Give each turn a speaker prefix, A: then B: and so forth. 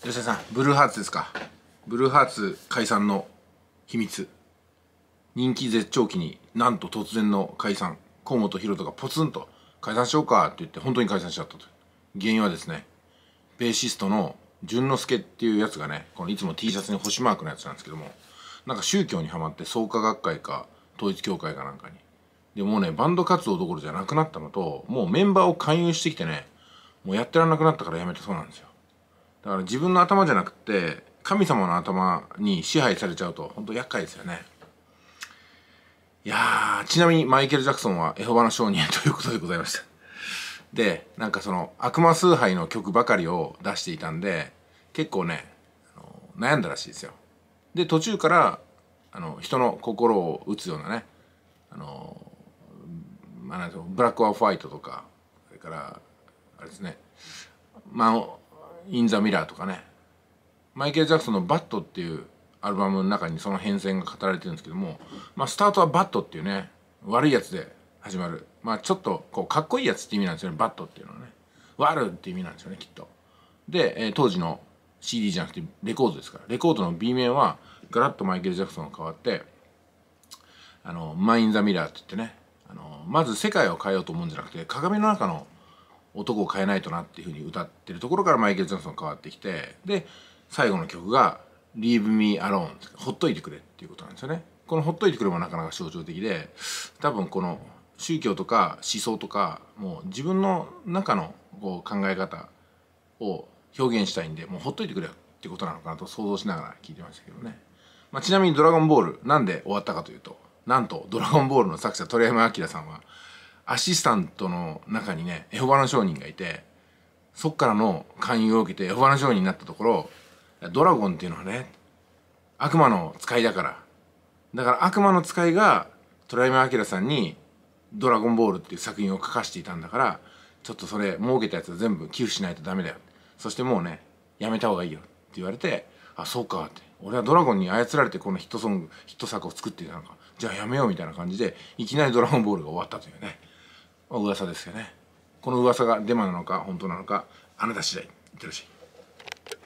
A: 吉田さんブルーハーツですかブルーハーツ解散の秘密人気絶頂期になんと突然の解散河本大翔がポツンと解散しようかって言って本当に解散しちゃったと原因はですねベーシストの淳之介っていうやつがねこのいつも T シャツに星マークのやつなんですけどもなんか宗教にはまって創価学会か統一教会かなんかにでもうねバンド活動どころじゃなくなったのともうメンバーを勧誘してきてねもうやってらんなくなったからやめたそうなんですよだから自分の頭じゃなくて神様の頭に支配されちゃうと本当厄介ですよねいやちなみにマイケル・ジャクソンはエホバの証人ということでございましたでなんかその悪魔崇拝の曲ばかりを出していたんで結構ね悩んだらしいですよで途中からあの人の心を打つようなねあの、まあ、ブラック・オア・ファイトとかそれからあれですねまあイン・ザ・ミラーとかねマイケル・ジャクソンの「バット」っていうアルバムの中にその変遷が語られてるんですけども、まあ、スタートはバットっていうね悪いやつで始まる、まあ、ちょっとこうかっこいいやつって意味なんですよねバットっていうのはね悪って意味なんですよねきっとで、えー、当時の CD じゃなくてレコードですからレコードの B 面はガラッとマイケル・ジャクソンが変わってあのマイン・ザ・ミラーって言ってねあのまず世界を変えようと思うんじゃなくて鏡の中の男を変えないとなっていうふうに歌ってるところからマイケル・ジョンソン変わってきてで最後の曲が「Leave Me Alone」ほっといてくれっていうことなんですよね。この「ほっといてくれ」もなかなか象徴的で多分この宗教とか思想とかもう自分の中のこう考え方を表現したいんでもうほっといてくれよってことなのかなと想像しながら聞いてましたけどね、まあ、ちなみに「ドラゴンボール」なんで終わったかというとなんと「ドラゴンボール」の作者鳥山明さんはアシスタントの中にねエホバの商人がいてそっからの勧誘を受けてエホバの商人になったところドラゴンっていうのはね悪魔の使いだからだから悪魔の使いが虎山明さんに「ドラゴンボール」っていう作品を書かしていたんだからちょっとそれ儲けたやつは全部寄付しないとダメだよそしてもうねやめた方がいいよって言われて「あそうか」って「俺はドラゴンに操られてこのヒットソングヒット作を作っていたのかじゃあやめよう」みたいな感じでいきなり「ドラゴンボール」が終わったというね。噂ですよねこの噂がデマなのか本当なのかあなた次第いってらっしゃい